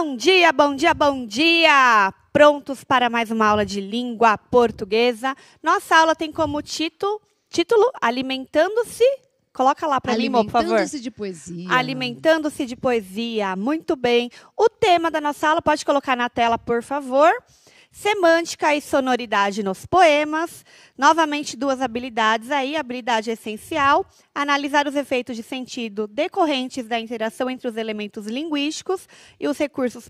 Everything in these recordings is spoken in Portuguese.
Bom dia, bom dia, bom dia! Prontos para mais uma aula de língua portuguesa? Nossa aula tem como título, título Alimentando-se. Coloca lá para mim, por favor. Alimentando-se de poesia. Alimentando-se de poesia. Muito bem. O tema da nossa aula pode colocar na tela, por favor semântica e sonoridade nos poemas. Novamente, duas habilidades aí, habilidade essencial, analisar os efeitos de sentido decorrentes da interação entre os elementos linguísticos e os recursos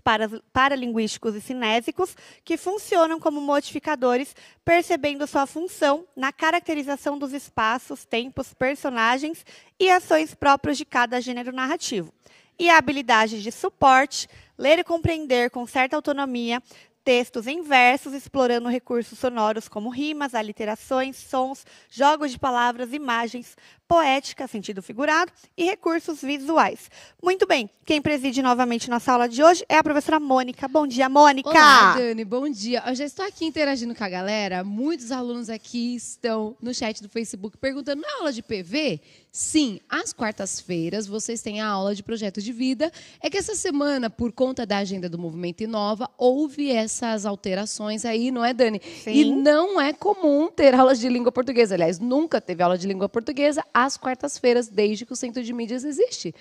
paralinguísticos para e cinésicos, que funcionam como modificadores, percebendo sua função na caracterização dos espaços, tempos, personagens e ações próprios de cada gênero narrativo e a habilidade de suporte, ler e compreender com certa autonomia, textos em versos, explorando recursos sonoros como rimas, aliterações, sons, jogos de palavras, imagens, poética, sentido figurado e recursos visuais. Muito bem, quem preside novamente nossa aula de hoje é a professora Mônica. Bom dia, Mônica! Olá, Dani, bom dia. Eu já estou aqui interagindo com a galera. Muitos alunos aqui estão no chat do Facebook perguntando na aula de PV Sim, às quartas-feiras vocês têm a aula de projeto de vida. É que essa semana, por conta da agenda do Movimento Inova, houve essa mudanças, alterações aí, não é, Dani? Sim. E não é comum ter aulas de língua portuguesa. Aliás, nunca teve aula de língua portuguesa às quartas-feiras, desde que o Centro de Mídias existe.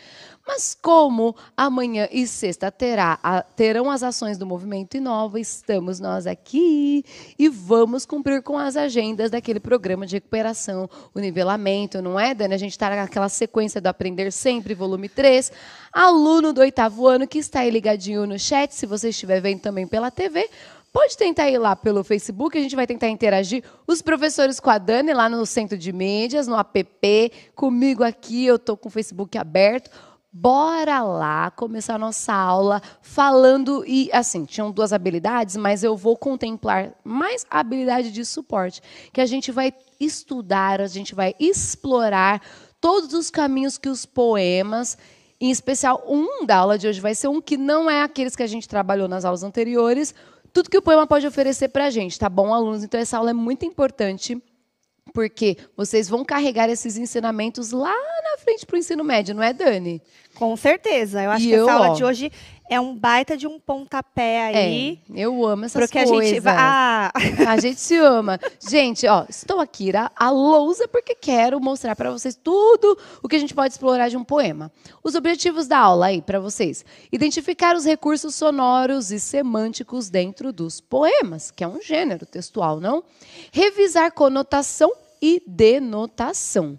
Mas como amanhã e sexta terá, terão as ações do Movimento Inova, estamos nós aqui e vamos cumprir com as agendas daquele programa de recuperação, o nivelamento, não é, Dani? A gente está naquela sequência do Aprender Sempre, volume 3 aluno do oitavo ano que está aí ligadinho no chat, se você estiver vendo também pela TV, pode tentar ir lá pelo Facebook, a gente vai tentar interagir. Os professores com a Dani lá no Centro de Mídias, no app, comigo aqui, eu estou com o Facebook aberto. Bora lá começar a nossa aula falando e assim, tinham duas habilidades, mas eu vou contemplar mais a habilidade de suporte, que a gente vai estudar, a gente vai explorar todos os caminhos que os poemas em especial, um da aula de hoje vai ser um que não é aqueles que a gente trabalhou nas aulas anteriores. Tudo que o poema pode oferecer para a gente, tá bom, alunos? Então, essa aula é muito importante, porque vocês vão carregar esses ensinamentos lá na frente para o ensino médio, não é, Dani? Com certeza. Eu acho e que eu, essa aula ó, de hoje é um baita de um pontapé é, aí. É, eu amo essas porque coisas. Porque a gente... Ah. A gente se ama. Gente, ó, estou aqui a, a lousa porque quero mostrar para vocês tudo o que a gente pode explorar de um poema. Os objetivos da aula aí para vocês. Identificar os recursos sonoros e semânticos dentro dos poemas, que é um gênero textual, não? Revisar conotação e denotação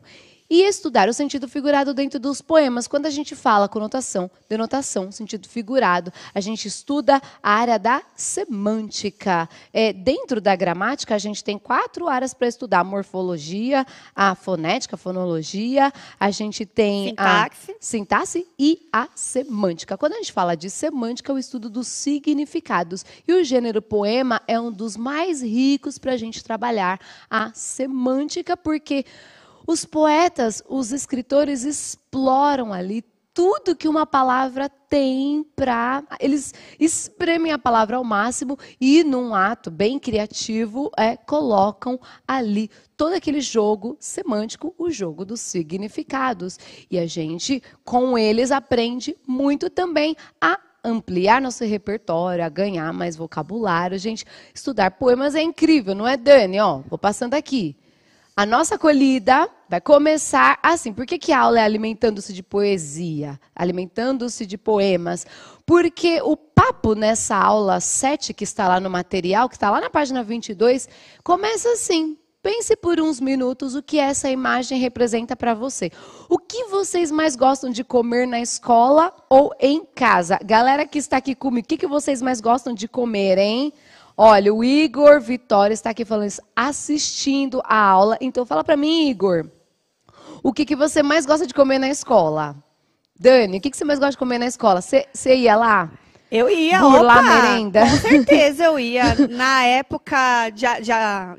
e estudar o sentido figurado dentro dos poemas. Quando a gente fala conotação, denotação, sentido figurado, a gente estuda a área da semântica. É, dentro da gramática, a gente tem quatro áreas para estudar: a morfologia, a fonética, a fonologia, a gente tem sintaxe. a sintaxe e a semântica. Quando a gente fala de semântica, é o estudo dos significados. E o gênero poema é um dos mais ricos para a gente trabalhar a semântica, porque. Os poetas, os escritores exploram ali tudo que uma palavra tem para. Eles espremem a palavra ao máximo e, num ato bem criativo, é, colocam ali todo aquele jogo semântico, o jogo dos significados. E a gente, com eles, aprende muito também a ampliar nosso repertório, a ganhar mais vocabulário. Gente, estudar poemas é incrível, não é, Dani? Ó, vou passando aqui. A nossa acolhida vai começar assim. Por que, que a aula é alimentando-se de poesia? Alimentando-se de poemas? Porque o papo nessa aula 7, que está lá no material, que está lá na página 22, começa assim. Pense por uns minutos o que essa imagem representa para você. O que vocês mais gostam de comer na escola ou em casa? Galera que está aqui comigo, o que, que vocês mais gostam de comer, hein? Olha, o Igor Vitória está aqui falando isso, assistindo a aula. Então fala para mim, Igor, o que, que você mais gosta de comer na escola? Dani, o que, que você mais gosta de comer na escola? Você ia lá? Eu ia, Burlar opa, merenda. com certeza eu ia. Na época de, de,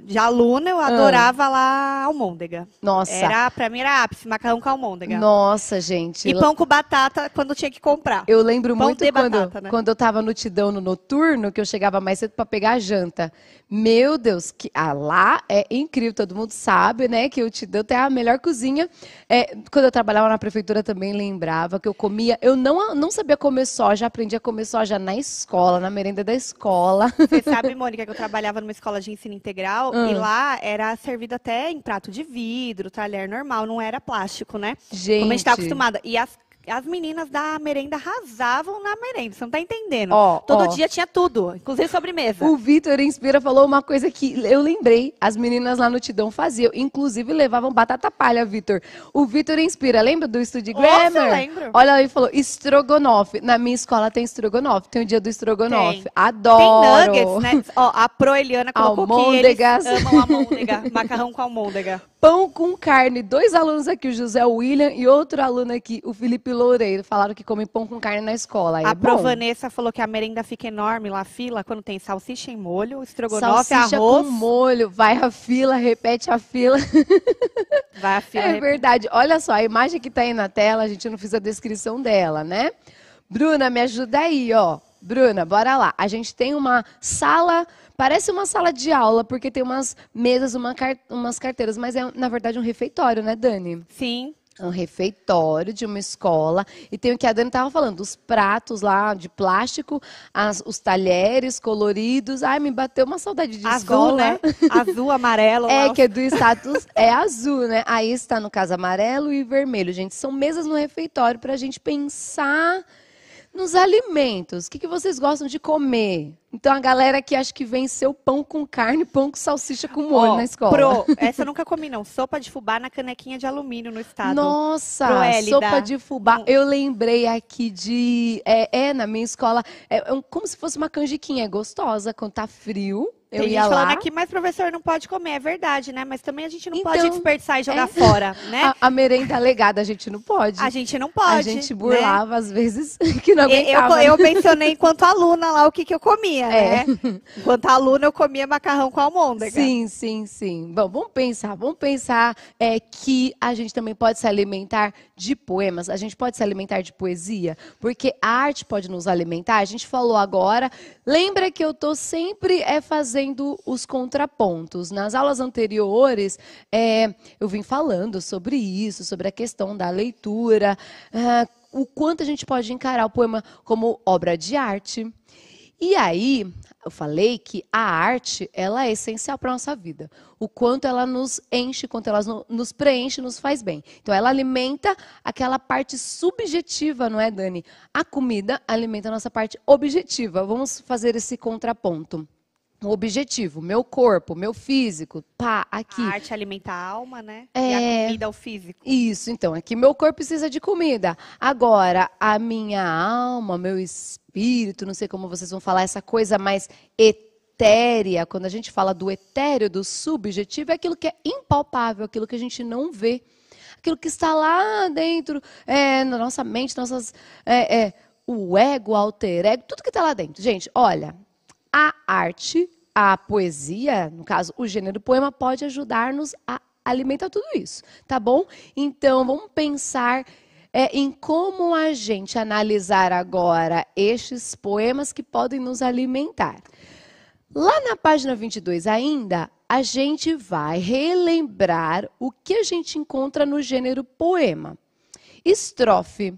de aluna, eu ah. adorava ah. lá almôndega. Nossa. Era, pra mim era ápice, macarrão com almôndega. Nossa, gente. E pão com batata quando tinha que comprar. Eu lembro pão muito quando, batata, né? quando eu tava no Tidão, no noturno, que eu chegava mais cedo pra pegar a janta. Meu Deus, que ah, lá é incrível, todo mundo sabe, né, que o Tidão tem a melhor cozinha. É, quando eu trabalhava na prefeitura também lembrava que eu comia, eu não, não sabia comer só, já aprendi a comer só soja na escola, na merenda da escola. Você sabe, Mônica, que eu trabalhava numa escola de ensino integral hum. e ah. lá era servido até em prato de vidro, talher normal, não era plástico, né? Gente. Como a gente tá acostumada. E as as meninas da merenda arrasavam na merenda, você não tá entendendo. Todo dia tinha tudo, inclusive sobremesa. O Vitor Inspira falou uma coisa que eu lembrei, as meninas lá no Tidão faziam, inclusive levavam batata palha, Vitor. O Vitor Inspira, lembra do estúdio Grammar? Nossa, lembro. Olha aí, falou estrogonofe. Na minha escola tem estrogonofe, tem o dia do estrogonofe. Tem. Adoro. Tem nuggets, né? Ó, a Proeliana colocou almôndegas. que eles amam almôndega, macarrão com almôndega. Pão com carne, dois alunos aqui, o José William e outro aluno aqui, o Felipe Loureiro falaram que comem pão com carne na escola. Aí é a é Provanessa falou que a merenda fica enorme lá, fila, quando tem salsicha em molho, estrogonofe, salsicha arroz. com molho, vai a fila, repete a fila. Vai a fila. É verdade. Olha só, a imagem que tá aí na tela, a gente não fez a descrição dela, né? Bruna, me ajuda aí, ó. Bruna, bora lá. A gente tem uma sala, parece uma sala de aula, porque tem umas mesas, uma car umas carteiras, mas é, na verdade, um refeitório, né, Dani? Sim um refeitório de uma escola e tem o que a Dani estava falando, os pratos lá de plástico, as, os talheres coloridos. Ai, me bateu uma saudade de azul, escola. Né? Azul, amarelo. é, que é do status é azul, né? Aí está no caso amarelo e vermelho, gente. São mesas no refeitório para a gente pensar nos alimentos, o que, que vocês gostam de comer? Então a galera que acha que venceu pão com carne, pão com salsicha com molho oh, na escola. Pro, essa eu nunca comi não. Sopa de fubá na canequinha de alumínio no estado. Nossa, sopa de fubá. Eu lembrei aqui de é, é na minha escola é, é, como se fosse uma canjiquinha, é gostosa quando tá frio. Eu Tem ia gente lá. falando aqui, mas professor não pode comer, é verdade, né? Mas também a gente não então, pode desperdiçar e jogar é... fora, né? A, a, merenda legada a gente não pode. A gente não pode. A gente né? burlava né? às vezes que não aguentava. Eu, eu mencionei enquanto aluna lá o que, que eu comia, é. né? Enquanto aluna eu comia macarrão com almôndega. Sim, sim, sim. Bom, vamos pensar, vamos pensar é, que a gente também pode se alimentar de poemas, a gente pode se alimentar de poesia? Porque a arte pode nos alimentar. A gente falou agora, lembra que eu estou sempre é, fazendo os contrapontos. Nas aulas anteriores, é, eu vim falando sobre isso, sobre a questão da leitura, é, o quanto a gente pode encarar o poema como obra de arte e aí, eu falei que a arte, ela é essencial para a nossa vida. O quanto ela nos enche, quanto ela nos preenche, nos faz bem. Então, ela alimenta aquela parte subjetiva, não é, Dani? A comida alimenta a nossa parte objetiva. Vamos fazer esse contraponto o objetivo, meu corpo, meu físico, pá, aqui. A arte alimenta a alma, né? É... E a é. comida é o físico. Isso, então, é que meu corpo precisa de comida. Agora, a minha alma, meu espírito, não sei como vocês vão falar, essa coisa mais etérea, quando a gente fala do etéreo, do subjetivo, é aquilo que é impalpável, aquilo que a gente não vê, aquilo que está lá dentro, é, na nossa mente, nossas, é, é, o ego, alter ego, tudo que está lá dentro. Gente, olha a arte, a poesia, no caso, o gênero poema, pode ajudar-nos a alimentar tudo isso, tá bom? Então, vamos pensar é, em como a gente analisar agora estes poemas que podem nos alimentar. Lá na página 22 ainda, a gente vai relembrar o que a gente encontra no gênero poema. Estrofe,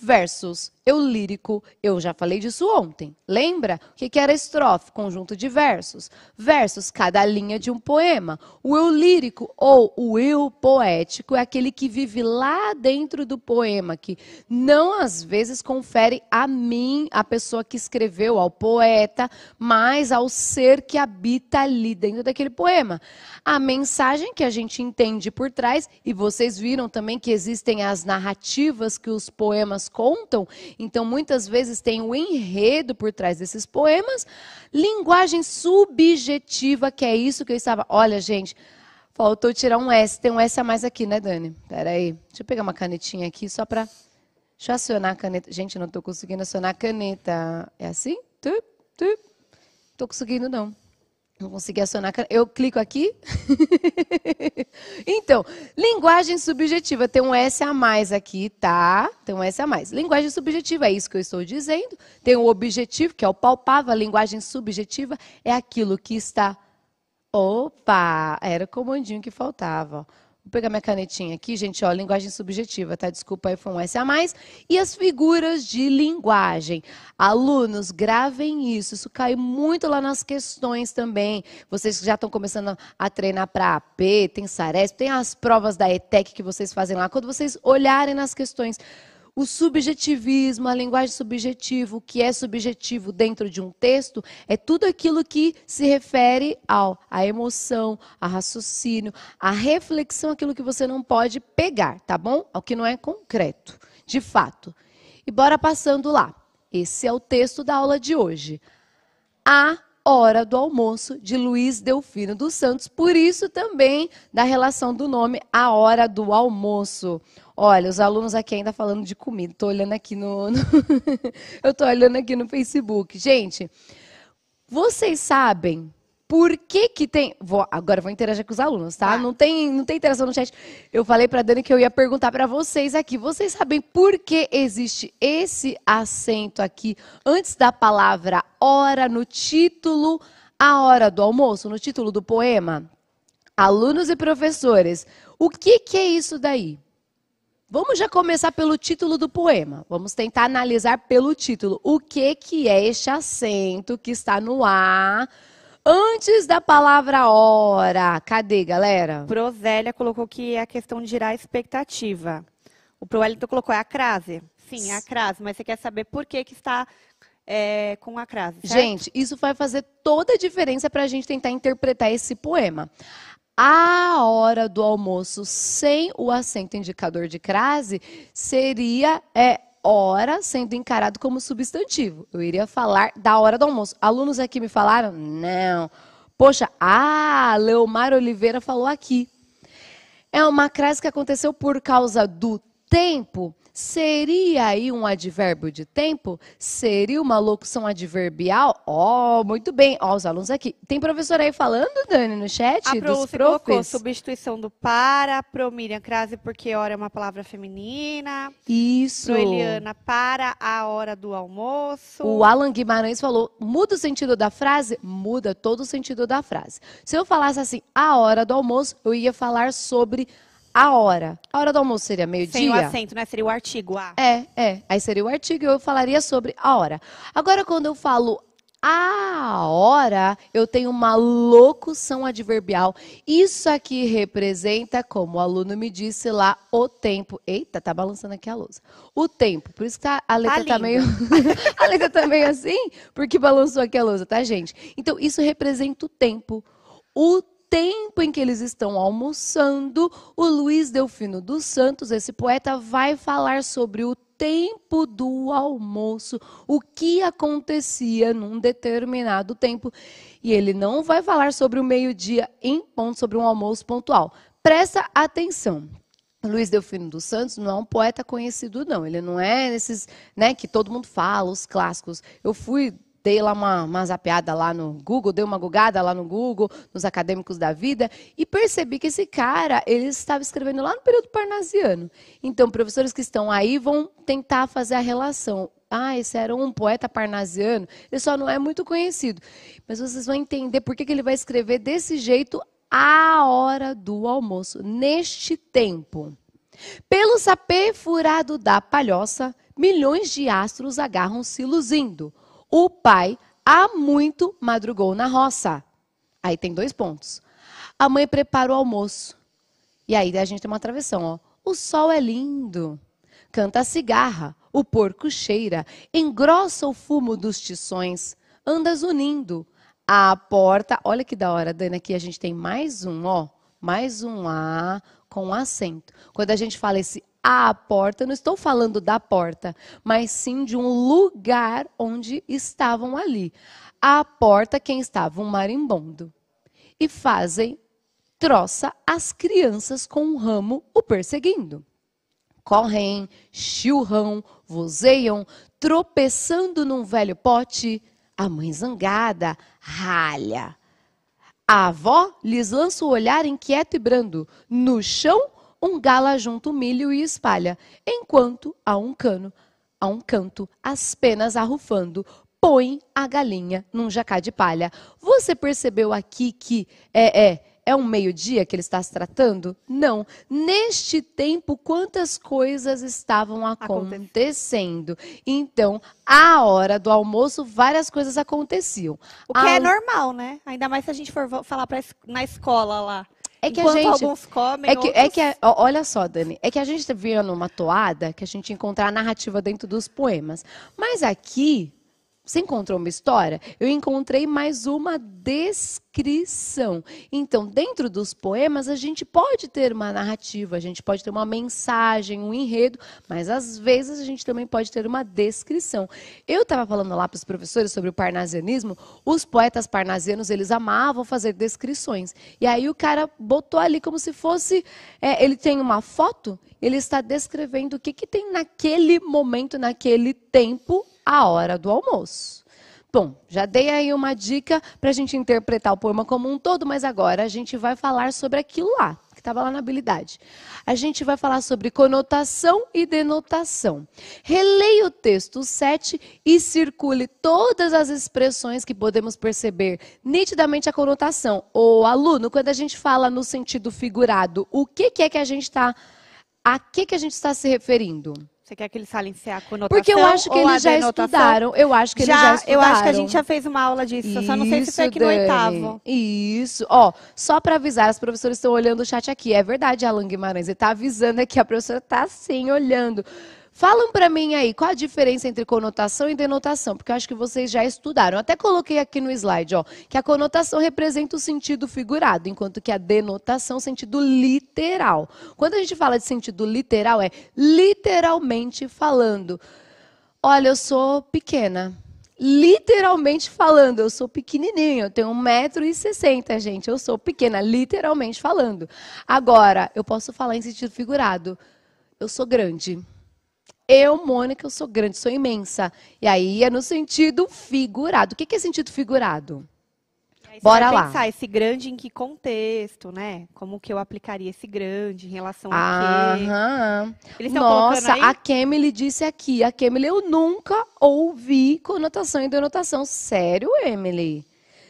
versos eu lírico, eu já falei disso ontem. Lembra? O que, era estrofe? Conjunto de versos. Versos, cada linha de um poema. O eu lírico ou o eu poético é aquele que vive lá dentro do poema, que não às vezes confere a mim, a pessoa que escreveu, ao poeta, mas ao ser que habita ali dentro daquele poema. A mensagem que a gente entende por trás, e vocês viram também que existem as narrativas que os poemas contam, então, muitas vezes tem o um enredo por trás desses poemas, linguagem subjetiva, que é isso que eu estava. Olha, gente, faltou tirar um S. Tem um S a mais aqui, né, Dani? Peraí, Deixa eu pegar uma canetinha aqui só para. Deixa eu acionar a caneta. Gente, não estou conseguindo acionar a caneta. É assim? Tup, tup. estou conseguindo, não. Não consegui acionar. Eu clico aqui. então, linguagem subjetiva. Tem um S a mais aqui, tá? Tem um S a mais. Linguagem subjetiva é isso que eu estou dizendo. Tem o objetivo, que é o palpável. A linguagem subjetiva é aquilo que está. Opa! Era o comandinho que faltava. Ó. Vou pegar minha canetinha aqui, gente, ó, linguagem subjetiva, tá? Desculpa aí, foi um S a mais. E as figuras de linguagem. Alunos, gravem isso. Isso cai muito lá nas questões também. Vocês já estão começando a treinar para AP, tem Saresp, tem as provas da ETEC que vocês fazem lá. Quando vocês olharem nas questões, o subjetivismo, a linguagem subjetiva, o que é subjetivo dentro de um texto, é tudo aquilo que se refere ao a emoção, a raciocínio, a reflexão, aquilo que você não pode pegar, tá bom? Ao que não é concreto, de fato. E bora passando lá. Esse é o texto da aula de hoje. A Hora do Almoço, de Luiz Delfino dos Santos. Por isso também da relação do nome A Hora do Almoço. Olha, os alunos aqui ainda falando de comida. Estou olhando aqui no, no... eu estou olhando aqui no Facebook. Gente, vocês sabem por que que tem... Vou, agora vou interagir com os alunos, tá? Ah. Não, tem, não tem interação no chat. Eu falei para Dani que eu ia perguntar para vocês aqui. Vocês sabem por que existe esse acento aqui antes da palavra hora no título a hora do almoço, no título do poema? Alunos e professores, o que, que é isso daí? Vamos já começar pelo título do poema. Vamos tentar analisar pelo título o que que é este acento que está no ar antes da palavra hora. Cadê, galera? Prosélia colocou que é a questão de gerar expectativa. O Proelito colocou é a crase. Sim, é a crase, mas você quer saber por que que está é, com a crase. Certo? Gente, isso vai fazer toda a diferença para a gente tentar interpretar esse poema a hora do almoço sem o acento indicador de crase seria é, hora sendo encarado como substantivo. Eu iria falar da hora do almoço. Alunos aqui me falaram? Não. Poxa, ah, Leomar Oliveira falou aqui. É uma crase que aconteceu por causa do tempo Seria aí um advérbio de tempo? Seria uma locução adverbial? Ó, oh, muito bem. Ó, oh, os alunos aqui. Tem professor aí falando, Dani, no chat? A dos colocou substituição do para, pro Miriam crase porque hora é uma palavra feminina. Isso. Pro Eliana, para a hora do almoço. O Alan Guimarães falou, muda o sentido da frase? Muda todo o sentido da frase. Se eu falasse assim, a hora do almoço, eu ia falar sobre a hora. A hora do almoço seria meio-dia? Sem o acento, né? Seria o artigo, a. Ah. É, é. Aí seria o artigo e eu falaria sobre a hora. Agora, quando eu falo a hora, eu tenho uma locução adverbial. Isso aqui representa, como o aluno me disse lá, o tempo. Eita, tá balançando aqui a lousa. O tempo. Por isso que tá, a letra tá, tá meio. a letra tá meio assim, porque balançou aqui a lousa, tá, gente? Então, isso representa o tempo. O tempo em que eles estão almoçando, o Luiz Delfino dos Santos, esse poeta, vai falar sobre o tempo do almoço, o que acontecia num determinado tempo. E ele não vai falar sobre o meio-dia em ponto, sobre um almoço pontual. Presta atenção. Luiz Delfino dos Santos não é um poeta conhecido, não. Ele não é esses, né, que todo mundo fala, os clássicos. Eu fui dei lá uma, uma zapeada lá no Google, dei uma gugada lá no Google, nos acadêmicos da vida, e percebi que esse cara, ele estava escrevendo lá no período parnasiano. Então, professores que estão aí vão tentar fazer a relação. Ah, esse era um poeta parnasiano, ele só não é muito conhecido. Mas vocês vão entender por que, que ele vai escrever desse jeito à hora do almoço, neste tempo. Pelo sapê furado da palhoça, milhões de astros agarram-se luzindo o pai há muito madrugou na roça. Aí tem dois pontos. A mãe prepara o almoço. E aí a gente tem uma travessão, ó. O sol é lindo. Canta a cigarra, o porco cheira, engrossa o fumo dos tições, andas unindo. A porta, olha que da hora, Dani, aqui a gente tem mais um, ó, mais um A com acento. Quando a gente fala esse à porta, não estou falando da porta, mas sim de um lugar onde estavam ali. À porta, quem estava? Um marimbondo. E fazem troça as crianças com um ramo o perseguindo. Correm, chilram vozeiam, tropeçando num velho pote. A mãe zangada ralha. A avó lhes lança o um olhar inquieto e brando. No chão um gala junta o milho e espalha, enquanto a um cano, a um canto, as penas arrufando, põe a galinha num jacá de palha. Você percebeu aqui que é, é é um meio-dia que ele está se tratando? Não. Neste tempo, quantas coisas estavam acontecendo? Então, à hora do almoço, várias coisas aconteciam. O que é normal, né? Ainda mais se a gente for falar pra, na escola lá. É que a gente. Alguns comem, é que, outros... é que Olha só, Dani. É que a gente tá vira numa toada que a gente encontra a narrativa dentro dos poemas. Mas aqui, você encontrou uma história? Eu encontrei mais uma descrição. Então, dentro dos poemas, a gente pode ter uma narrativa, a gente pode ter uma mensagem, um enredo, mas às vezes a gente também pode ter uma descrição. Eu estava falando lá para os professores sobre o parnasianismo. Os poetas parnasianos, eles amavam fazer descrições. E aí o cara botou ali como se fosse. É, ele tem uma foto, ele está descrevendo o que, que tem naquele momento, naquele tempo a hora do almoço. Bom, já dei aí uma dica para a gente interpretar o poema como um todo, mas agora a gente vai falar sobre aquilo lá, que estava lá na habilidade. A gente vai falar sobre conotação e denotação. Releia o texto 7 e circule todas as expressões que podemos perceber nitidamente a conotação. O aluno, quando a gente fala no sentido figurado, o que, que é que a gente está. A que, que a gente está se referindo? Você quer que eles falem se é a conotação Porque eu acho que eles já estudaram. Eu acho que já, eles já estudaram. Eu acho que a gente já fez uma aula disso. Isso, eu só não sei se foi aqui Dani. no oitavo. Isso. Ó, só para avisar, as professoras estão olhando o chat aqui. É verdade, Alan Guimarães. Ele tá avisando aqui. A professora tá sim olhando. Falam para mim aí, qual a diferença entre conotação e denotação? Porque eu acho que vocês já estudaram. Eu até coloquei aqui no slide, ó, que a conotação representa o sentido figurado, enquanto que a denotação, sentido literal. Quando a gente fala de sentido literal, é literalmente falando. Olha, eu sou pequena, literalmente falando, eu sou pequenininho, eu tenho 1,60m, gente, eu sou pequena, literalmente falando. Agora, eu posso falar em sentido figurado, eu sou grande. Eu, Mônica, eu sou grande, sou imensa. E aí é no sentido figurado. O que é sentido figurado? você Bora vai lá. pensar esse grande em que contexto, né? Como que eu aplicaria esse grande em relação a quê? Aham. Nossa, aí? a Kemily disse aqui. A Kemily, eu nunca ouvi conotação e denotação. Sério, Emily?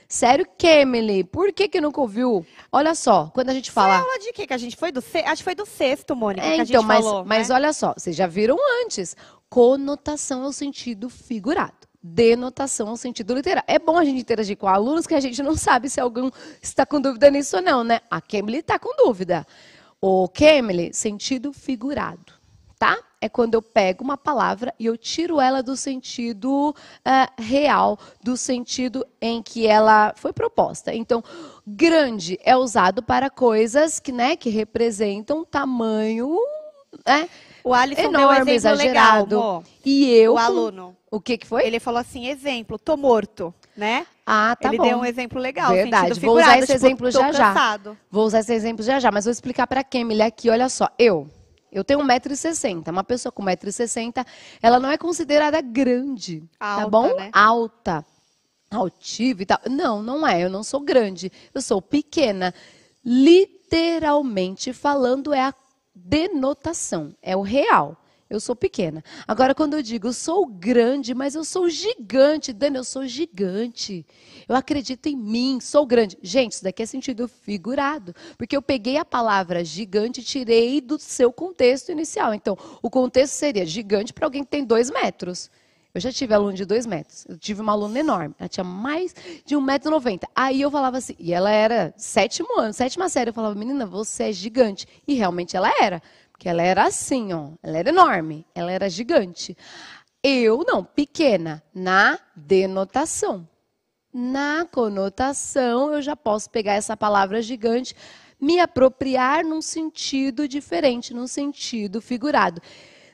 Sério que, Emily? Por que que nunca ouviu? Olha só, quando a gente fala... Foi aula de quê que a gente foi? Do se... Acho que foi do sexto, Mônica, é, que a é, gente então, mas, falou. Mas né? olha só, vocês já viram antes. Conotação é o sentido figurado denotação é o sentido literal. É bom a gente interagir com alunos que a gente não sabe se algum está com dúvida nisso ou não, né? A Emily está com dúvida. O Emily sentido figurado, tá? é quando eu pego uma palavra e eu tiro ela do sentido uh, real, do sentido em que ela foi proposta. Então, grande é usado para coisas que, né, que representam tamanho, né? O Alisson enorme, deu exagerado. Legal, e eu. O aluno. O que, que foi? Ele falou assim: exemplo, tô morto, né? Ah, tá Ele bom. Ele deu um exemplo legal. Verdade. Vou usar esse tipo, exemplo já cansado. já. Vou usar esse exemplo já já, mas vou explicar para quem, Emily, aqui. Olha só, eu eu tenho 1,60m. Uma pessoa com 1,60m, ela não é considerada grande, tá Alta, tá bom? Né? Alta, altiva e tal. Não, não é. Eu não sou grande. Eu sou pequena. Literalmente falando, é a denotação, é o real. Eu sou pequena. Agora, quando eu digo eu sou grande, mas eu sou gigante, Dani, eu sou gigante. Eu acredito em mim, sou grande. Gente, isso daqui é sentido figurado. Porque eu peguei a palavra gigante e tirei do seu contexto inicial. Então, o contexto seria gigante para alguém que tem dois metros. Eu já tive aluno de dois metros. Eu tive uma aluna enorme. Ela tinha mais de 1,90m. Aí eu falava assim, e ela era sétimo ano, sétima série. Eu falava, menina, você é gigante. E realmente ela era. Que ela era assim, ó. Ela era enorme, ela era gigante. Eu não, pequena, na denotação. Na conotação, eu já posso pegar essa palavra gigante, me apropriar num sentido diferente, num sentido figurado.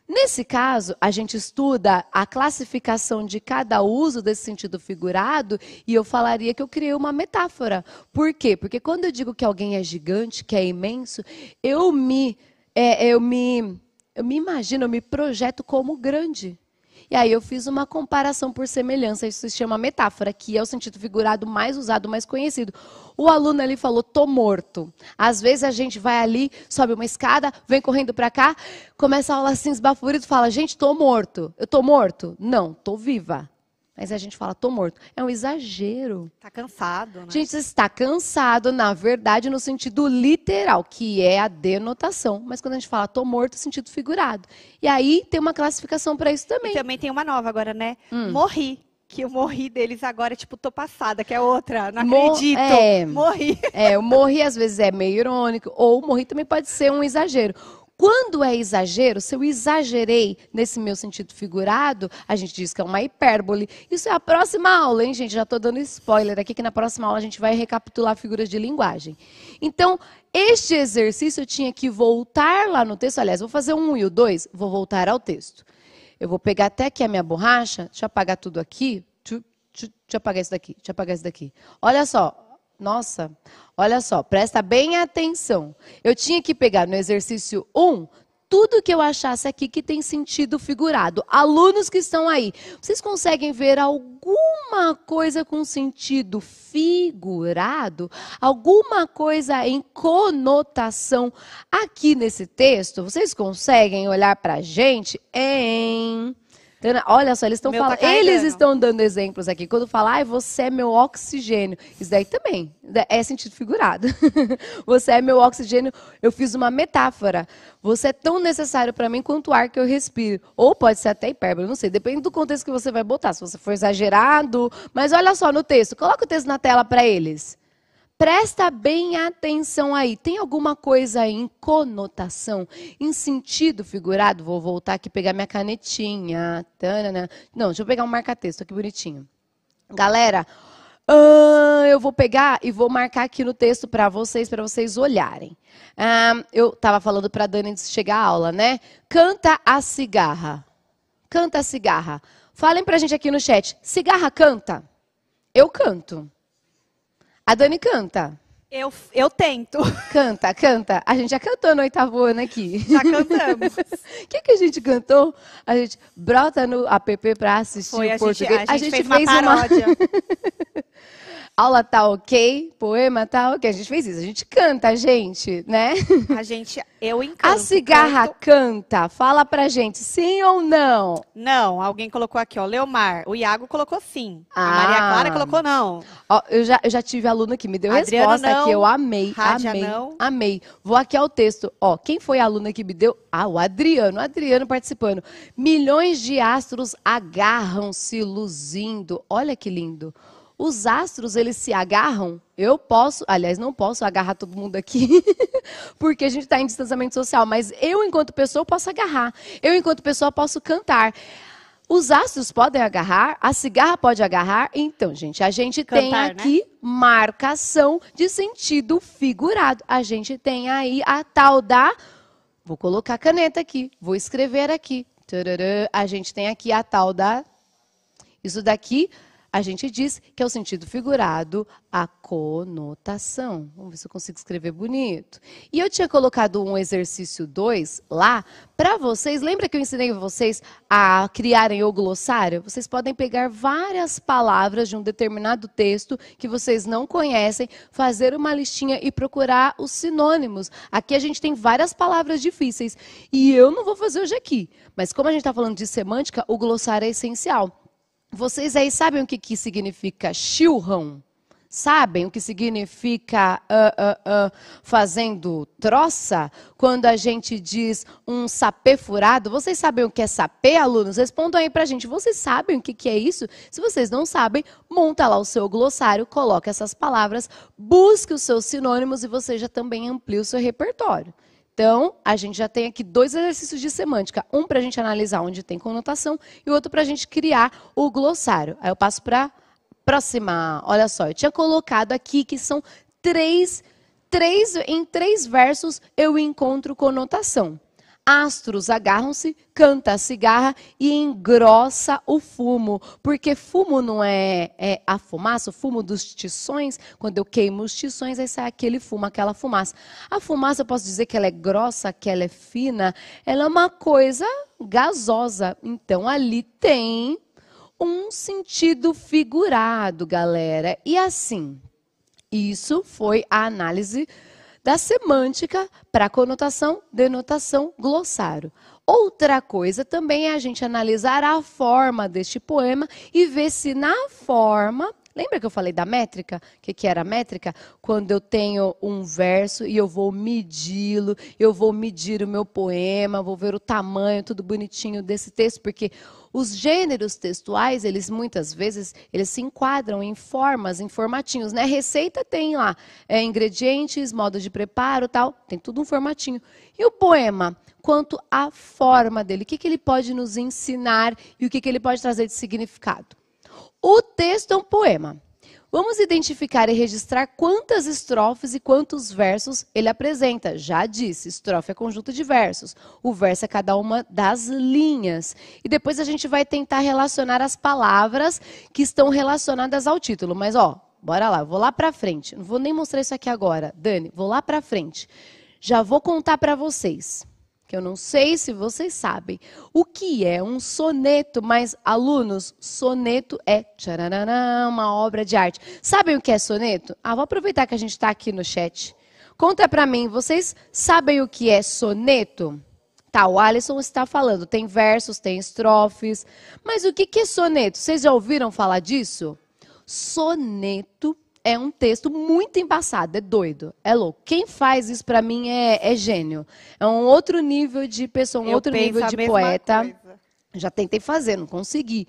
Nesse caso, a gente estuda a classificação de cada uso desse sentido figurado e eu falaria que eu criei uma metáfora. Por quê? Porque quando eu digo que alguém é gigante, que é imenso, eu me é, eu, me, eu me imagino, eu me projeto como grande. E aí eu fiz uma comparação por semelhança, isso se chama metáfora, que é o sentido figurado mais usado, mais conhecido. O aluno ali falou, tô morto. Às vezes a gente vai ali, sobe uma escada, vem correndo para cá, começa a aula assim, esbaforido, fala, gente, tô morto. Eu tô morto? Não, tô viva. Mas a gente fala, tô morto. É um exagero. Tá cansado, né? Gente, gente está cansado, na verdade, no sentido literal, que é a denotação. Mas quando a gente fala tô morto, sentido figurado. E aí tem uma classificação para isso também. E também tem uma nova agora, né? Hum. Morri que eu morri deles agora, tipo, tô passada, que é outra, não Mor acredito, é, morri. É, o morri às vezes é meio irônico, ou morri também pode ser um exagero. Quando é exagero, se eu exagerei nesse meu sentido figurado, a gente diz que é uma hipérbole. Isso é a próxima aula, hein, gente? Já estou dando spoiler aqui, que na próxima aula a gente vai recapitular figuras de linguagem. Então, este exercício eu tinha que voltar lá no texto. Aliás, vou fazer um e o dois, vou voltar ao texto. Eu vou pegar até aqui a minha borracha, deixa eu apagar tudo aqui. Deixa eu apagar isso daqui, deixa eu apagar isso daqui. Olha só, nossa, olha só, presta bem atenção. Eu tinha que pegar no exercício 1 tudo que eu achasse aqui que tem sentido figurado. Alunos que estão aí, vocês conseguem ver alguma coisa com sentido figurado? Alguma coisa em conotação aqui nesse texto? Vocês conseguem olhar para a gente em olha só, eles estão tá falando. Tá eles estão dando exemplos aqui. Quando falar, você é meu oxigênio. Isso daí também é sentido figurado. você é meu oxigênio. Eu fiz uma metáfora. Você é tão necessário para mim quanto o ar que eu respiro. Ou pode ser até hipérbole, não sei. Depende do contexto que você vai botar. Se você for exagerado. Mas olha só no texto. Coloca o texto na tela para eles. Presta bem atenção aí. Tem alguma coisa aí em conotação, em sentido figurado? Vou voltar aqui pegar minha canetinha. Tanana. Não, deixa eu pegar um marca-texto aqui bonitinho. Galera, eu vou pegar e vou marcar aqui no texto para vocês, para vocês olharem. eu estava falando para Dani antes de chegar à aula, né? Canta a cigarra. Canta a cigarra. Falem para a gente aqui no chat. Cigarra canta? Eu canto. A Dani canta. Eu, eu tento. Canta, canta. A gente já cantou no oitavo ano aqui. Já cantamos. O que, que a gente cantou? A gente brota no app para assistir Foi, o a português. Gente, a, a, gente, fez, fez uma paródia. Uma... aula tá ok, poema tá ok. A gente fez isso, a gente canta, a gente, né? A gente, eu encanto. A cigarra canto. canta, fala pra gente, sim ou não? Não, alguém colocou aqui, ó, Leomar. O Iago colocou sim. Ah. A Maria ah. Clara colocou não. Ó, eu, já, eu já tive aluno que me deu Adriana, resposta aqui, que eu amei, Rádia, amei, não. amei. Vou aqui ao texto, ó, quem foi a aluna que me deu? Ah, o Adriano, o Adriano participando. Milhões de astros agarram-se luzindo. Olha que lindo os astros eles se agarram. Eu posso, aliás, não posso agarrar todo mundo aqui, porque a gente está em distanciamento social, mas eu, enquanto pessoa, posso agarrar. Eu, enquanto pessoa, posso cantar. Os astros podem agarrar, a cigarra pode agarrar. Então, gente, a gente Cantar, tem né? aqui né? marcação de sentido figurado. A gente tem aí a tal da. Vou colocar a caneta aqui, vou escrever aqui. A gente tem aqui a tal da. Isso daqui a gente diz que é o sentido figurado, a conotação. Vamos ver se eu consigo escrever bonito. E eu tinha colocado um exercício 2 lá para vocês. Lembra que eu ensinei vocês a criarem o glossário? Vocês podem pegar várias palavras de um determinado texto que vocês não conhecem, fazer uma listinha e procurar os sinônimos. Aqui a gente tem várias palavras difíceis e eu não vou fazer hoje aqui. Mas como a gente está falando de semântica, o glossário é essencial. Vocês aí sabem o que, que significa chilrão? Sabem o que significa uh, uh, uh, fazendo troça? Quando a gente diz um sapê furado, vocês sabem o que é sapê, alunos? Respondam aí pra gente. Vocês sabem o que, que é isso? Se vocês não sabem, monta lá o seu glossário, coloque essas palavras, busque os seus sinônimos e você já também amplia o seu repertório. Então, a gente já tem aqui dois exercícios de semântica. Um para a gente analisar onde tem conotação e outro para a gente criar o glossário. Aí eu passo para próxima. Olha só, eu tinha colocado aqui que são três, três em três versos eu encontro conotação astros agarram-se, canta a cigarra e engrossa o fumo. Porque fumo não é, é, a fumaça, o fumo dos tições. Quando eu queimo os tições, aí sai aquele fumo, aquela fumaça. A fumaça, eu posso dizer que ela é grossa, que ela é fina, ela é uma coisa gasosa. Então ali tem um sentido figurado, galera. E assim, isso foi a análise da semântica para conotação, denotação, glossário. Outra coisa também é a gente analisar a forma deste poema e ver se na forma Lembra que eu falei da métrica? O que, que era a métrica? Quando eu tenho um verso e eu vou medi-lo, eu vou medir o meu poema, vou ver o tamanho, tudo bonitinho desse texto, porque os gêneros textuais, eles muitas vezes, eles se enquadram em formas, em formatinhos, né? Receita tem lá é, ingredientes, modo de preparo, tal, tem tudo um formatinho. E o poema, quanto à forma dele, o que, que ele pode nos ensinar e o que, que ele pode trazer de significado? O texto é um poema. Vamos identificar e registrar quantas estrofes e quantos versos ele apresenta. Já disse, estrofe é conjunto de versos. O verso é cada uma das linhas. E depois a gente vai tentar relacionar as palavras que estão relacionadas ao título. Mas ó, bora lá, vou lá para frente. Não vou nem mostrar isso aqui agora. Dani, vou lá para frente. Já vou contar para vocês que eu não sei se vocês sabem. O que é um soneto? Mas, alunos, soneto é uma obra de arte. Sabem o que é soneto? Ah, vou aproveitar que a gente está aqui no chat. Conta para mim, vocês sabem o que é soneto? Tá, o Alisson está falando, tem versos, tem estrofes. Mas o que é soneto? Vocês já ouviram falar disso? Soneto é um texto muito embaçado, é doido, é louco. Quem faz isso para mim é, é, gênio. É um outro nível de pessoa, um Eu outro nível de poeta. Coisa. Já tentei fazer, não consegui.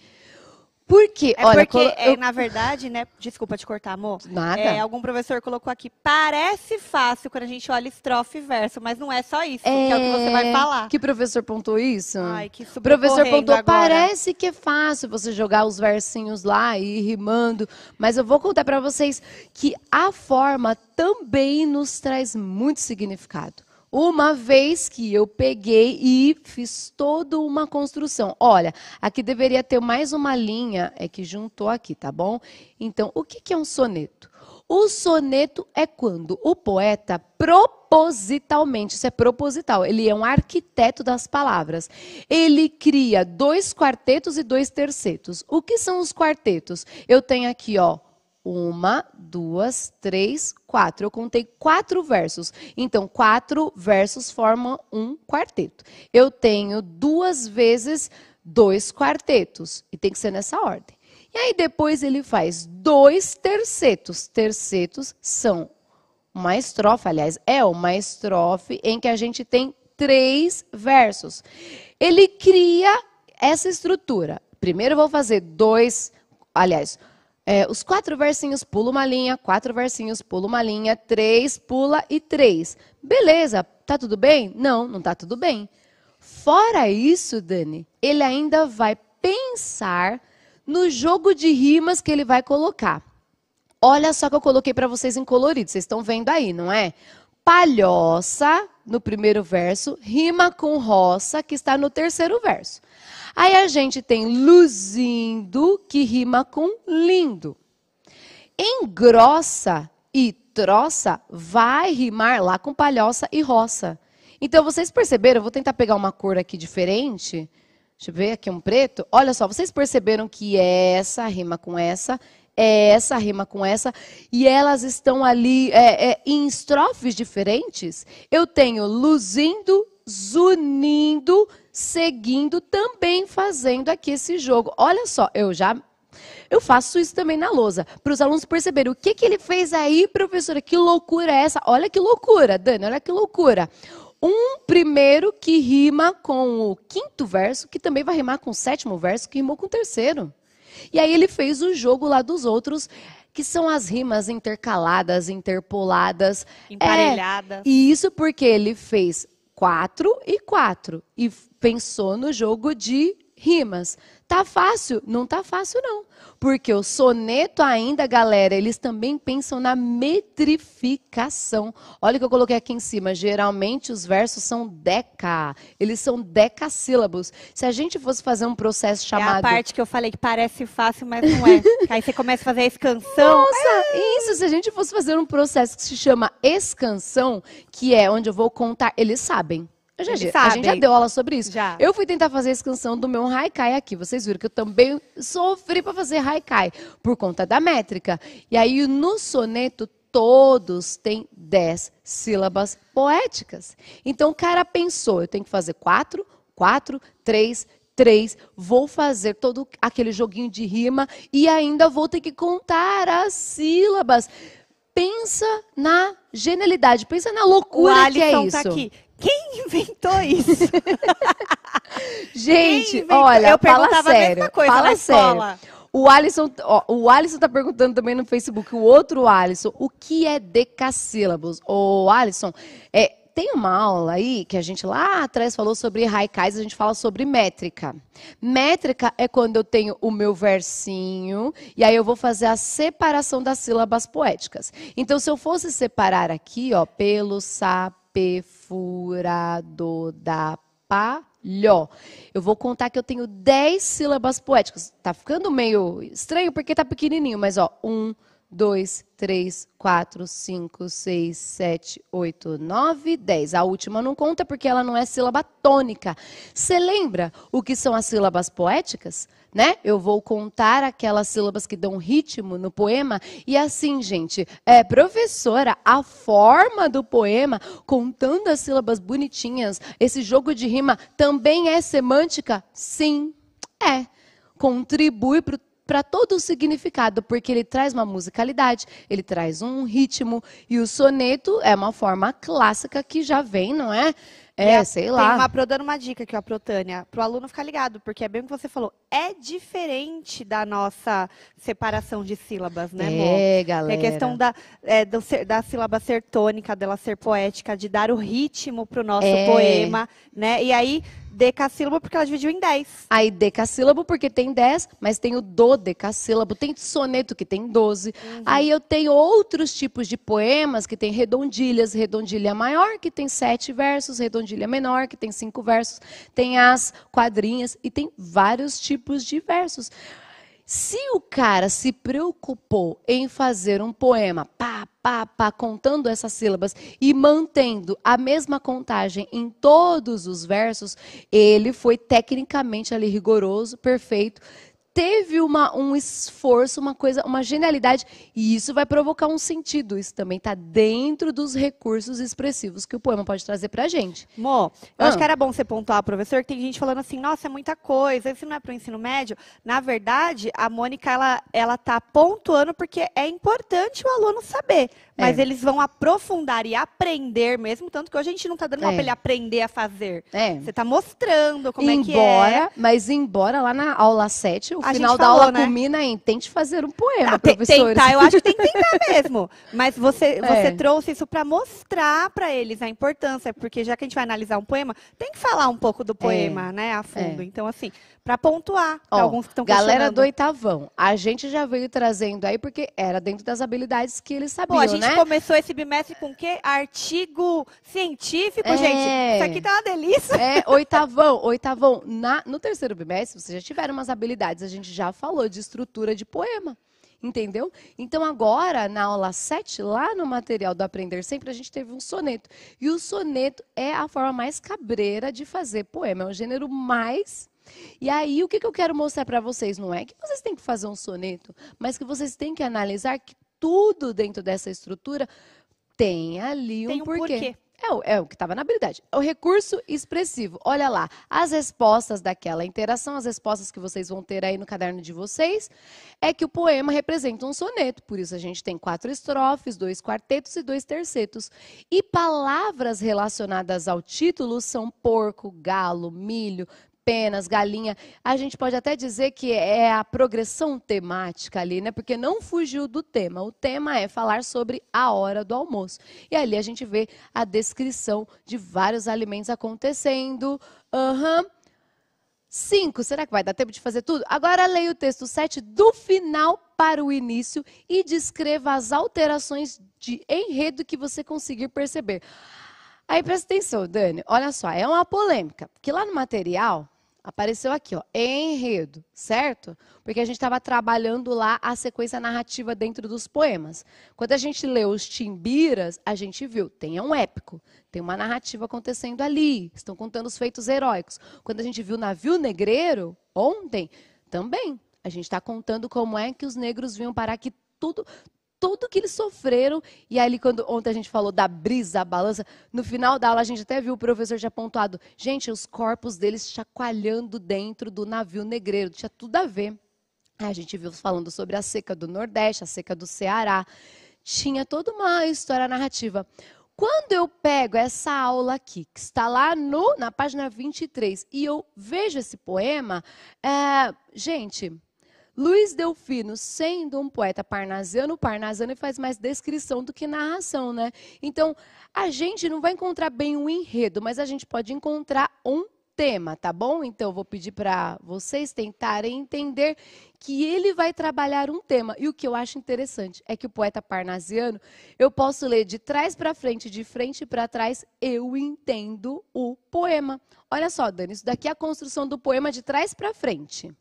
Por quê? É Olha, porque, é, na verdade, né? Desculpa te cortar, amor. Nada. É, algum professor colocou aqui, parece fácil quando a gente olha estrofe e verso, mas não é só isso, é... que é o que você vai é, falar. Que professor pontuou isso? Ai, que super Professor pontuou. agora. parece que é fácil você jogar os versinhos lá e ir rimando, mas eu vou contar para vocês que a forma também nos traz muito significado. Uma vez que eu peguei e fiz toda uma construção. Olha, aqui deveria ter mais uma linha, é que juntou aqui, tá bom? Então, o que é um soneto? O soneto é quando o poeta propositalmente, isso é proposital, ele é um arquiteto das palavras. Ele cria dois quartetos e dois tercetos. O que são os quartetos? Eu tenho aqui, ó, uma, duas, três, quatro. Eu contei quatro versos. Então, quatro versos formam um quarteto. Eu tenho duas vezes dois quartetos. E tem que ser nessa ordem. E aí, depois, ele faz dois tercetos. Tercetos são uma estrofe, aliás, é uma estrofe em que a gente tem três versos. Ele cria essa estrutura. Primeiro, eu vou fazer dois, aliás, é, os quatro versinhos, pula uma linha, quatro versinhos, pula uma linha, três, pula e três. Beleza, tá tudo bem? Não, não tá tudo bem. Fora isso, Dani, ele ainda vai pensar no jogo de rimas que ele vai colocar. Olha só que eu coloquei para vocês em colorido, vocês estão vendo aí, não é? Palhoça, no primeiro verso, rima com roça, que está no terceiro verso. Aí a gente tem luzindo, que rima com lindo. Engrossa e troça vai rimar lá com palhoça e roça. Então, vocês perceberam, vou tentar pegar uma cor aqui diferente. Deixa eu ver aqui um preto. Olha só, vocês perceberam que essa rima com essa é essa, rima com essa, e elas estão ali é, é, em estrofes diferentes. Eu tenho luzindo, zunindo, seguindo, também fazendo aqui esse jogo. Olha só, eu já eu faço isso também na lousa, para os alunos perceberem o que, que ele fez aí, professora, que loucura é essa? Olha que loucura, Dani, olha que loucura. Um primeiro que rima com o quinto verso, que também vai rimar com o sétimo verso, que rimou com o terceiro. E aí ele fez o jogo lá dos outros, que são as rimas intercaladas, interpoladas. É, Emparelhadas. É, e isso porque ele fez quatro e quatro. E pensou no jogo de rimas. Tá fácil? Não tá fácil não. Porque o soneto ainda, galera, eles também pensam na metrificação. Olha o que eu coloquei aqui em cima. Geralmente os versos são deca. Eles são decassílabos. Se a gente fosse fazer um processo chamado... É a parte que eu falei que parece fácil, mas não é. aí você começa a fazer a escansão. Nossa, é. isso. Se a gente fosse fazer um processo que se chama escansão, que é onde eu vou contar... Eles sabem. Eu já, a gente já deu aula sobre isso. Já. Eu fui tentar fazer a canção do meu haikai aqui. Vocês viram que eu também sofri para fazer haikai por conta da métrica. E aí no soneto todos têm dez sílabas poéticas. Então o cara pensou, eu tenho que fazer quatro, quatro, três, três. vou fazer todo aquele joguinho de rima e ainda vou ter que contar as sílabas pensa na genialidade, pensa na loucura o que é tá isso. aqui. Quem inventou isso? gente, olha, eu fala sério. fala sério. O Alisson, ó, o Alisson tá perguntando também no Facebook, o outro Alisson, o que é decassílabos? Ô, Alisson, é, tem uma aula aí que a gente lá atrás falou sobre haikais, a gente fala sobre métrica. Métrica é quando eu tenho o meu versinho e aí eu vou fazer a separação das sílabas poéticas. Então, se eu fosse separar aqui, ó, pelo sapo perfurado da palhó. Eu vou contar que eu tenho 10 sílabas poéticas. Tá ficando meio estranho porque tá pequenininho, mas ó, um, dois, três, quatro, cinco, seis, sete, oito, nove, dez. A última não conta porque ela não é sílaba tônica. Você lembra o que são as sílabas poéticas? né? Eu vou contar aquelas sílabas que dão ritmo no poema. E assim, gente, é, professora, a forma do poema, contando as sílabas bonitinhas, esse jogo de rima também é semântica? Sim, é. Contribui para para todo o significado, porque ele traz uma musicalidade, ele traz um ritmo, e o soneto é uma forma clássica que já vem, não é? É, a, sei lá. Uma, pro, dando uma dica aqui, ó, pro Tânia, pro aluno ficar ligado, porque é bem o que você falou, é diferente da nossa separação de sílabas, né, amor? É, é galera. É questão da, é, do, da sílaba ser tônica, dela ser poética, de dar o ritmo pro nosso é. poema, né? E aí, decassílabo porque ela dividiu em 10. Aí decassílabo porque tem 10, mas tem o do decassílabo, tem soneto que tem 12. Uhum. Aí eu tenho outros tipos de poemas que tem redondilhas, redondilha maior que tem 7 versos, redondilha menor que tem 5 versos, tem as quadrinhas e tem vários tipos de versos. Se o cara se preocupou em fazer um poema, pá, pá, pá, contando essas sílabas e mantendo a mesma contagem em todos os versos, ele foi tecnicamente ali rigoroso, perfeito, teve uma, um esforço, uma coisa, uma genialidade, e isso vai provocar um sentido. Isso também está dentro dos recursos expressivos que o poema pode trazer para a gente. Mo, eu ah. acho que era bom você pontuar, professor, que tem gente falando assim, nossa, é muita coisa, isso não é para o ensino médio. Na verdade, a Mônica, ela, ela tá pontuando porque é importante o aluno saber, mas é. eles vão aprofundar e aprender mesmo, tanto que hoje a gente não está dando é. para ele aprender a fazer. É. Você está mostrando como embora, é que é. Mas embora lá na aula 7, o a final da falou, aula né? culmina em tente fazer um poema, ah, professores. Tentar, eu acho que tem que tentar mesmo. Mas você, é. você trouxe isso para mostrar para eles a importância, porque já que a gente vai analisar um poema, tem que falar um pouco do poema, é. né, a fundo. É. Então, assim, para pontuar. Ó, alguns que estão Galera do oitavão, a gente já veio trazendo aí porque era dentro das habilidades que eles sabiam, Pô, a gente né? começou esse bimestre com o quê? Artigo científico, é... gente. Isso aqui tá uma delícia. É, oitavão, oitavão. Na, no terceiro bimestre, vocês já tiveram umas habilidades, a gente já falou de estrutura de poema. Entendeu? Então, agora, na aula 7, lá no material do Aprender Sempre, a gente teve um soneto. E o soneto é a forma mais cabreira de fazer poema. É o gênero mais e aí, o que, eu quero mostrar para vocês? Não é que vocês têm que fazer um soneto, mas que vocês têm que analisar que tudo dentro dessa estrutura tem ali tem um, um porquê. porquê. É o, é o, que estava na habilidade. É o recurso expressivo. Olha lá, as respostas daquela interação, as respostas que vocês vão ter aí no caderno de vocês, é que o poema representa um soneto. Por isso a gente tem quatro estrofes, dois quartetos e dois tercetos. E palavras relacionadas ao título são porco, galo, milho, penas, galinha. A gente pode até dizer que é a progressão temática ali, né? Porque não fugiu do tema. O tema é falar sobre a hora do almoço. E ali a gente vê a descrição de vários alimentos acontecendo. Aham. Uhum. Será que vai dar tempo de fazer tudo? Agora leia o texto 7 do final para o início e descreva as alterações de enredo que você conseguir perceber. Aí presta atenção, Dani. Olha só, é uma polêmica. Porque lá no material, Apareceu aqui, ó, enredo, certo? Porque a gente estava trabalhando lá a sequência narrativa dentro dos poemas. Quando a gente leu os Timbiras, a gente viu, tem um épico, tem uma narrativa acontecendo ali, estão contando os feitos heróicos. Quando a gente viu o navio negreiro, ontem, também, a gente está contando como é que os negros vinham parar aqui, tudo, tudo que eles sofreram. E aí, quando ontem a gente falou da brisa, a balança, no final da aula a gente até viu o professor já pontuado. Gente, os corpos deles chacoalhando dentro do navio negreiro, tinha tudo a ver. a gente viu falando sobre a seca do Nordeste, a seca do Ceará. Tinha toda uma história narrativa. Quando eu pego essa aula aqui, que está lá no, na página 23, e eu vejo esse poema, é, gente, Luiz Delfino, sendo um poeta parnasiano, parnasiano faz mais descrição do que narração, né? Então, a gente não vai encontrar bem um enredo, mas a gente pode encontrar um tema, tá bom? Então, eu vou pedir para vocês tentarem entender que ele vai trabalhar um tema. E o que eu acho interessante é que o poeta parnasiano, eu posso ler de trás para frente, de frente para trás, eu entendo o poema. Olha só, Dani, isso daqui é a construção do poema de trás para frente.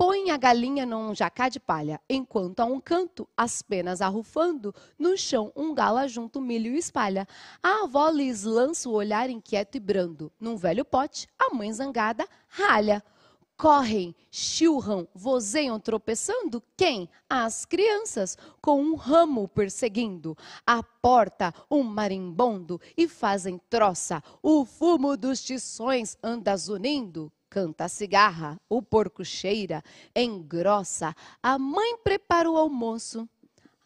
Põe a galinha num jacá de palha, enquanto a um canto, as penas arrufando, no chão um gala junto milho espalha. A avó lhes lança o olhar inquieto e brando. Num velho pote, a mãe zangada ralha. Correm, chilram, vozeiam tropeçando. Quem? As crianças, com um ramo perseguindo. A porta, um marimbondo, e fazem troça. O fumo dos tições anda zunindo canta, a cigarra, o porco cheira, engrossa. A mãe prepara o almoço.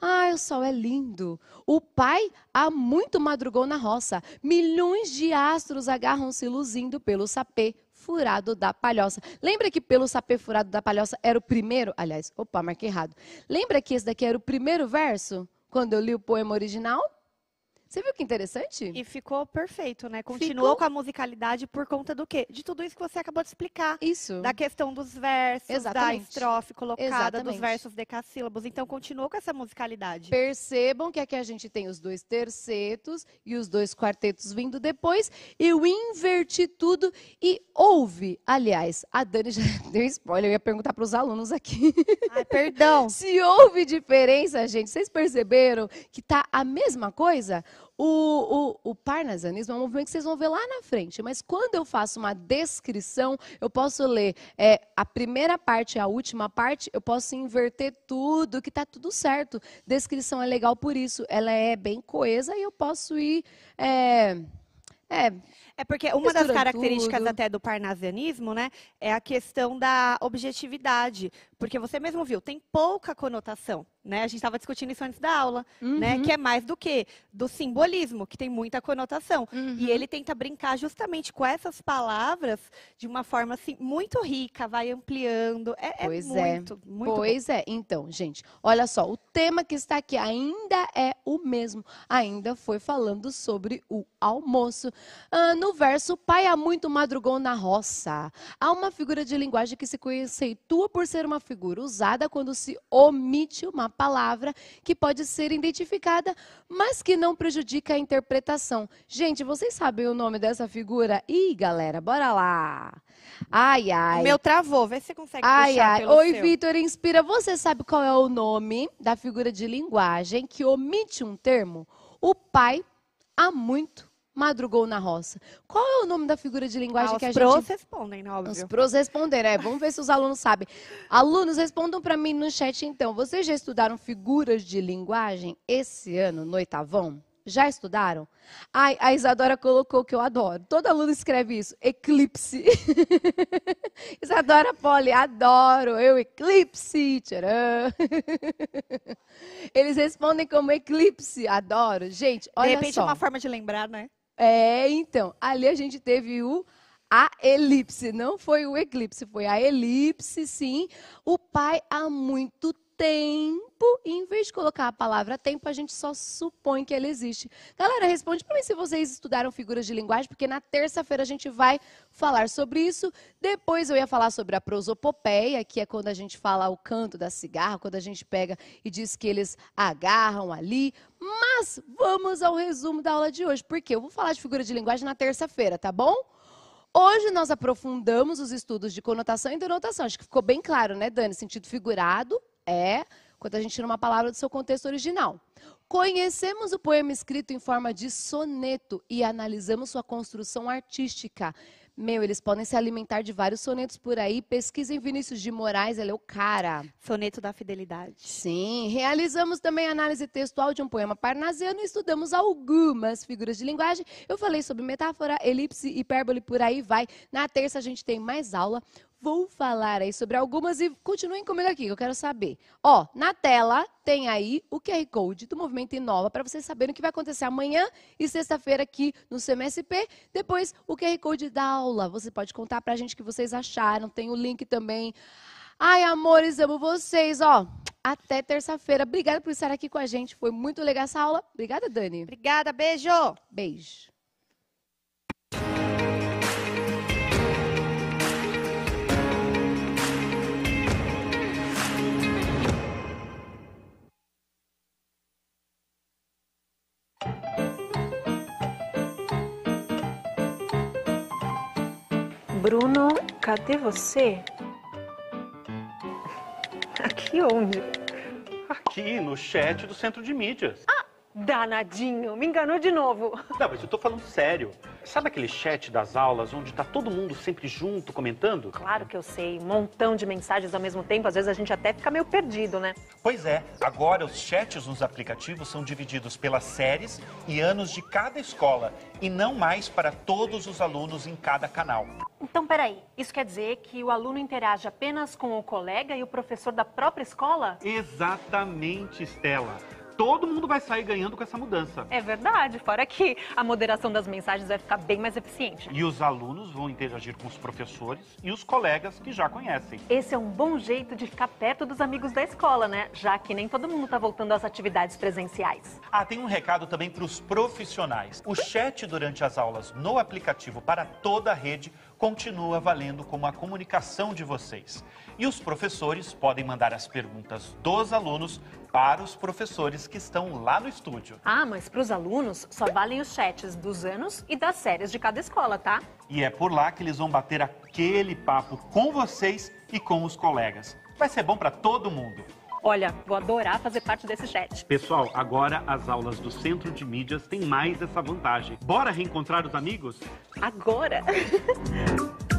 Ah, o sol é lindo. O pai há muito madrugou na roça. Milhões de astros agarram-se luzindo pelo sapê furado da palhoça. Lembra que pelo sapê furado da palhoça era o primeiro? Aliás, opa, marquei errado. Lembra que esse daqui era o primeiro verso? Quando eu li o poema original? Você viu que interessante? E ficou perfeito, né? Continuou ficou... com a musicalidade por conta do quê? De tudo isso que você acabou de explicar. Isso. Da questão dos versos, Exatamente. da estrofe colocada, Exatamente. dos versos decassílabos. Então, continuou com essa musicalidade. Percebam que aqui a gente tem os dois tercetos e os dois quartetos vindo depois. Eu inverti tudo e houve. Aliás, a Dani já deu spoiler, eu ia perguntar para os alunos aqui. Ai, perdão. Se houve diferença, gente, vocês perceberam que tá a mesma coisa? O, o, o parnasianismo é um movimento que vocês vão ver lá na frente, mas quando eu faço uma descrição, eu posso ler é, a primeira parte e a última parte, eu posso inverter tudo, que está tudo certo. Descrição é legal por isso, ela é bem coesa e eu posso ir. É, é, é porque uma das características tudo. até do parnasianismo, né, é a questão da objetividade, porque você mesmo viu, tem pouca conotação né? A gente estava discutindo isso antes da aula, né? uhum. né? Que é mais do que do simbolismo, que tem muita conotação. Uhum. E ele tenta brincar justamente com essas palavras de uma forma assim muito rica, vai ampliando. É, é pois é muito, é. muito. Pois bom. é. Então, gente, olha só, o tema que está aqui ainda é o mesmo. Ainda foi falando sobre o almoço. Ah, no verso, pai há muito madrugou na roça. Há uma figura de linguagem que se conceitua por ser uma figura usada quando se omite uma palavra que pode ser identificada, mas que não prejudica a interpretação. Gente, vocês sabem o nome dessa figura? Ih, galera, bora lá! Ai, ai. O meu travou, vê se você consegue ai, puxar ai. Pelo Oi, Vitor Inspira, você sabe qual é o nome da figura de linguagem que omite um termo? O pai há muito madrugou na roça. Qual é o nome da figura de linguagem ah, que a gente... Os pros respondem, né, óbvio. Os pros responderam, né? Vamos ver se os alunos sabem. Alunos, respondam para mim no chat, então. Vocês já estudaram figuras de linguagem esse ano, no oitavão? Já estudaram? Ai, a Isadora colocou que eu adoro. Todo aluno escreve isso. Eclipse. Isadora Poli, adoro. Eu, eclipse. Tcharam. Eles respondem como eclipse. Adoro. Gente, olha só. De repente só. é uma forma de lembrar, né? É, então, ali a gente teve o a elipse, não foi o eclipse, foi a elipse, sim. O pai há muito tempo, e em vez de colocar a palavra tempo, a gente só supõe que ela existe. Galera, responde para mim se vocês estudaram figuras de linguagem, porque na terça-feira a gente vai falar sobre isso. Depois eu ia falar sobre a prosopopeia, que é quando a gente fala o canto da cigarra, quando a gente pega e diz que eles agarram ali. Mas vamos ao resumo da aula de hoje, porque eu vou falar de figura de linguagem na terça-feira, tá bom? Hoje nós aprofundamos os estudos de conotação e denotação. Acho que ficou bem claro, né, Dani? Sentido figurado, é quando a gente tira uma palavra do seu contexto original. Conhecemos o poema escrito em forma de soneto e analisamos sua construção artística. Meu, eles podem se alimentar de vários sonetos por aí. Pesquisem Vinícius de Moraes, ele é o cara. Soneto da Fidelidade. Sim. Realizamos também análise textual de um poema parnasiano e estudamos algumas figuras de linguagem. Eu falei sobre metáfora, elipse, hipérbole, por aí vai. Na terça a gente tem mais aula. Vou falar aí sobre algumas e continuem comigo aqui, que eu quero saber. Ó, na tela tem aí o QR Code do Movimento Inova para vocês saberem o que vai acontecer amanhã e sexta-feira aqui no CMSP. Depois, o QR Code da aula. Você pode contar para a gente o que vocês acharam. Tem o link também. Ai, amores, amo vocês, ó. Até terça-feira. Obrigada por estar aqui com a gente. Foi muito legal essa aula. Obrigada, Dani. Obrigada, beijo. Beijo. Bruno, cadê você? Aqui onde? Aqui, no chat do centro de mídias. Ah! Danadinho, me enganou de novo. Não, mas eu tô falando sério. Sabe aquele chat das aulas onde tá todo mundo sempre junto comentando? Claro que eu sei, um montão de mensagens ao mesmo tempo, às vezes a gente até fica meio perdido, né? Pois é, agora os chats nos aplicativos são divididos pelas séries e anos de cada escola e não mais para todos os alunos em cada canal. Então, peraí, isso quer dizer que o aluno interage apenas com o colega e o professor da própria escola? Exatamente, Estela todo mundo vai sair ganhando com essa mudança. É verdade, fora que a moderação das mensagens vai ficar bem mais eficiente. E os alunos vão interagir com os professores e os colegas que já conhecem. Esse é um bom jeito de ficar perto dos amigos da escola, né? Já que nem todo mundo está voltando às atividades presenciais. Ah, tem um recado também para os profissionais. O chat durante as aulas no aplicativo para toda a rede continua valendo como a comunicação de vocês. E os professores podem mandar as perguntas dos alunos para os professores que estão lá no estúdio. Ah, mas para os alunos só valem os chats dos anos e das séries de cada escola, tá? E é por lá que eles vão bater aquele papo com vocês e com os colegas. Vai ser bom para todo mundo. Olha, vou adorar fazer parte desse chat. Pessoal, agora as aulas do Centro de Mídias têm mais essa vantagem. Bora reencontrar os amigos? Agora!